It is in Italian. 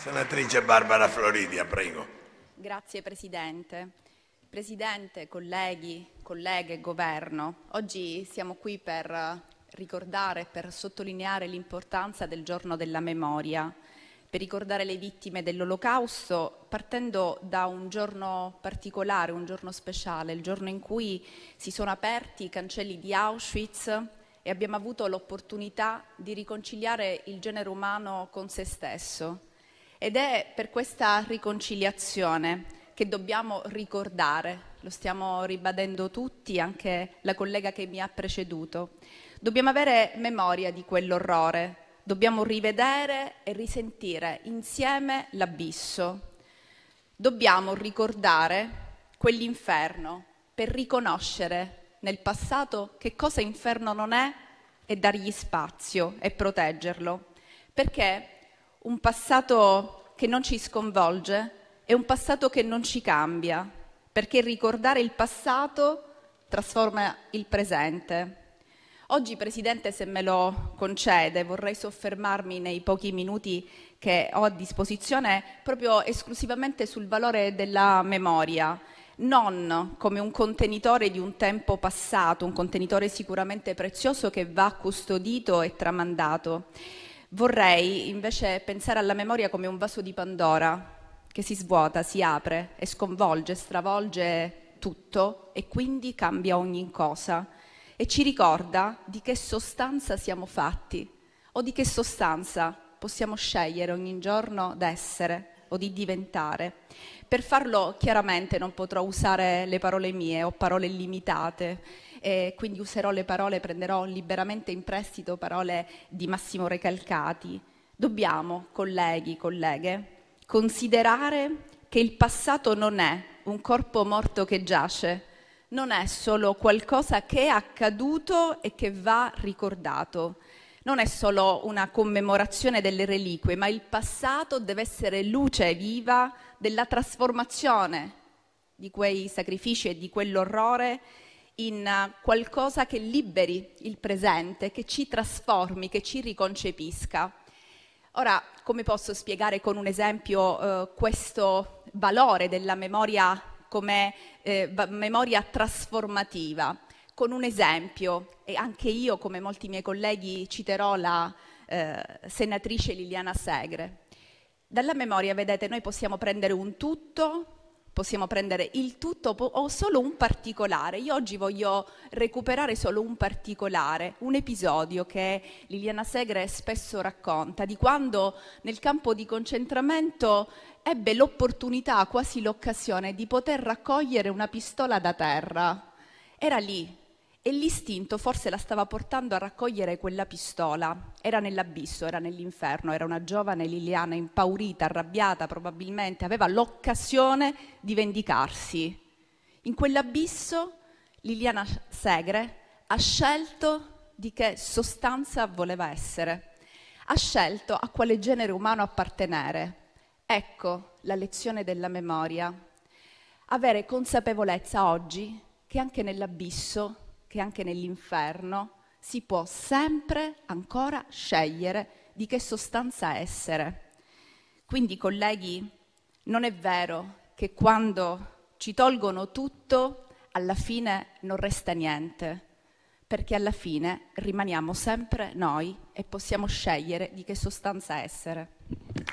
Senatrice Barbara Floridia, prego. Grazie Presidente. Presidente, colleghi, colleghe, Governo, oggi siamo qui per ricordare e per sottolineare l'importanza del giorno della memoria, per ricordare le vittime dell'Olocausto, partendo da un giorno particolare, un giorno speciale, il giorno in cui si sono aperti i cancelli di Auschwitz e abbiamo avuto l'opportunità di riconciliare il genere umano con se stesso ed è per questa riconciliazione che dobbiamo ricordare, lo stiamo ribadendo tutti, anche la collega che mi ha preceduto. Dobbiamo avere memoria di quell'orrore, dobbiamo rivedere e risentire insieme l'abisso. Dobbiamo ricordare quell'inferno per riconoscere nel passato che cosa inferno non è e dargli spazio e proteggerlo. Perché un passato che non ci sconvolge e un passato che non ci cambia, perché ricordare il passato trasforma il presente. Oggi, Presidente, se me lo concede, vorrei soffermarmi nei pochi minuti che ho a disposizione proprio esclusivamente sul valore della memoria, non come un contenitore di un tempo passato, un contenitore sicuramente prezioso che va custodito e tramandato, Vorrei invece pensare alla memoria come un vaso di Pandora che si svuota, si apre e sconvolge, stravolge tutto e quindi cambia ogni cosa e ci ricorda di che sostanza siamo fatti o di che sostanza possiamo scegliere ogni giorno d'essere o di diventare. Per farlo chiaramente non potrò usare le parole mie o parole limitate e quindi userò le parole, prenderò liberamente in prestito parole di Massimo Recalcati. Dobbiamo, colleghi, colleghe, considerare che il passato non è un corpo morto che giace, non è solo qualcosa che è accaduto e che va ricordato. Non è solo una commemorazione delle reliquie, ma il passato deve essere luce viva della trasformazione di quei sacrifici e di quell'orrore in eh, qualcosa che liberi il presente, che ci trasformi, che ci riconcepisca. Ora, come posso spiegare con un esempio eh, questo valore della memoria come eh, memoria trasformativa? Con un esempio, e anche io, come molti miei colleghi, citerò la eh, senatrice Liliana Segre. Dalla memoria, vedete, noi possiamo prendere un tutto, possiamo prendere il tutto o solo un particolare. Io oggi voglio recuperare solo un particolare, un episodio che Liliana Segre spesso racconta di quando nel campo di concentramento ebbe l'opportunità, quasi l'occasione, di poter raccogliere una pistola da terra. Era lì, e l'istinto forse la stava portando a raccogliere quella pistola. Era nell'abisso, era nell'inferno, era una giovane Liliana impaurita, arrabbiata probabilmente, aveva l'occasione di vendicarsi. In quell'abisso Liliana Segre ha scelto di che sostanza voleva essere, ha scelto a quale genere umano appartenere. Ecco la lezione della memoria. Avere consapevolezza oggi che anche nell'abisso che anche nell'inferno si può sempre ancora scegliere di che sostanza essere. Quindi, colleghi, non è vero che quando ci tolgono tutto, alla fine non resta niente, perché alla fine rimaniamo sempre noi e possiamo scegliere di che sostanza essere.